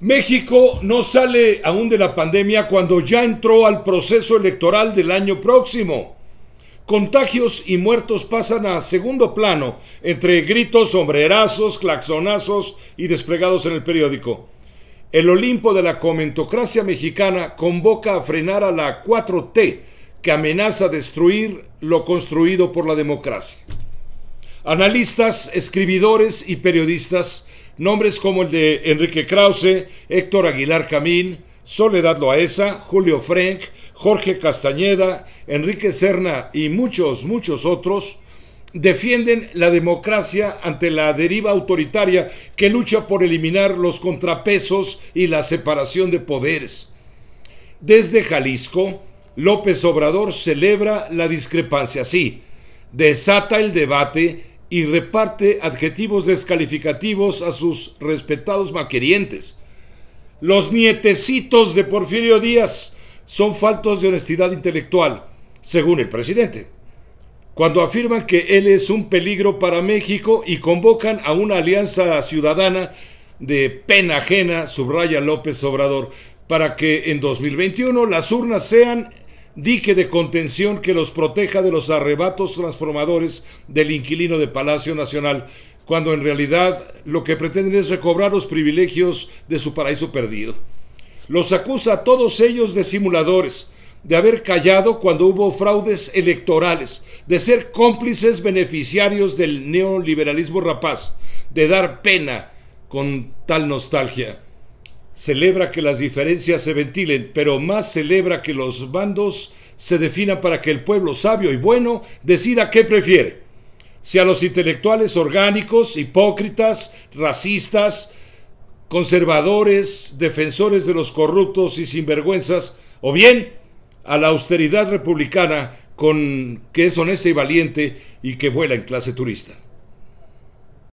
México no sale aún de la pandemia cuando ya entró al proceso electoral del año próximo. Contagios y muertos pasan a segundo plano entre gritos, sombrerazos, claxonazos y desplegados en el periódico. El Olimpo de la comentocracia mexicana convoca a frenar a la 4T que amenaza destruir lo construido por la democracia. Analistas, escribidores y periodistas Nombres como el de Enrique Krause, Héctor Aguilar Camín, Soledad Loaesa, Julio Frank, Jorge Castañeda, Enrique Serna y muchos, muchos otros defienden la democracia ante la deriva autoritaria que lucha por eliminar los contrapesos y la separación de poderes. Desde Jalisco, López Obrador celebra la discrepancia, sí, desata el debate y reparte adjetivos descalificativos a sus respetados maquerientes. Los nietecitos de Porfirio Díaz son faltos de honestidad intelectual, según el presidente, cuando afirman que él es un peligro para México y convocan a una alianza ciudadana de pena ajena, subraya López Obrador, para que en 2021 las urnas sean dique de contención que los proteja de los arrebatos transformadores del inquilino de Palacio Nacional, cuando en realidad lo que pretenden es recobrar los privilegios de su paraíso perdido. Los acusa a todos ellos de simuladores, de haber callado cuando hubo fraudes electorales, de ser cómplices beneficiarios del neoliberalismo rapaz, de dar pena con tal nostalgia celebra que las diferencias se ventilen, pero más celebra que los bandos se definan para que el pueblo sabio y bueno decida qué prefiere. Si a los intelectuales orgánicos, hipócritas, racistas, conservadores, defensores de los corruptos y sinvergüenzas, o bien a la austeridad republicana con que es honesta y valiente y que vuela en clase turista.